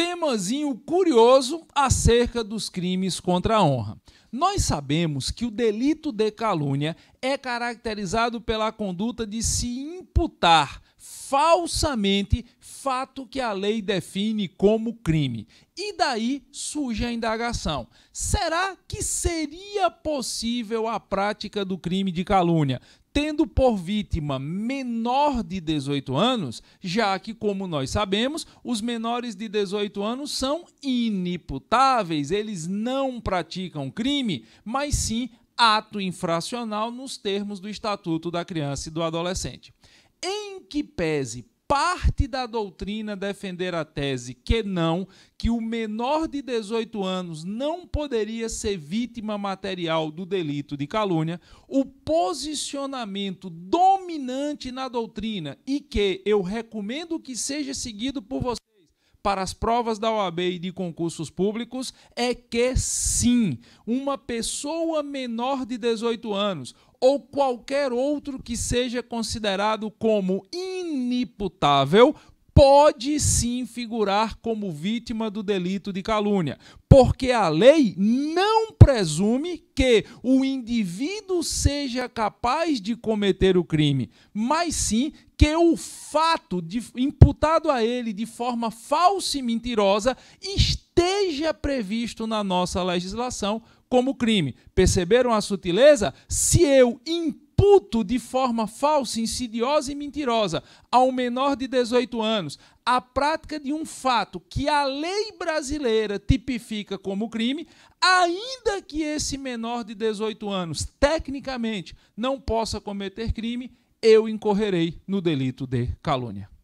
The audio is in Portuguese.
temazinho curioso acerca dos crimes contra a honra. Nós sabemos que o delito de calúnia é caracterizado pela conduta de se imputar falsamente fato que a lei define como crime. E daí surge a indagação: será que seria possível a prática do crime de calúnia tendo por vítima menor de 18 anos, já que, como nós sabemos, os menores de 18 anos são iniputáveis, eles não praticam crime, mas sim ato infracional nos termos do Estatuto da Criança e do Adolescente. Em que pese parte da doutrina defender a tese que não, que o menor de 18 anos não poderia ser vítima material do delito de calúnia, o posicionamento dominante na doutrina e que eu recomendo que seja seguido por vocês para as provas da OAB e de concursos públicos é que sim, uma pessoa menor de 18 anos ou qualquer outro que seja considerado como inimputável pode sim figurar como vítima do delito de calúnia, porque a lei não presume que o indivíduo seja capaz de cometer o crime, mas sim que o fato de, imputado a ele de forma falsa e mentirosa esteja hoje é previsto na nossa legislação como crime. Perceberam a sutileza? Se eu imputo de forma falsa, insidiosa e mentirosa ao menor de 18 anos a prática de um fato que a lei brasileira tipifica como crime, ainda que esse menor de 18 anos, tecnicamente, não possa cometer crime, eu incorrerei no delito de calúnia.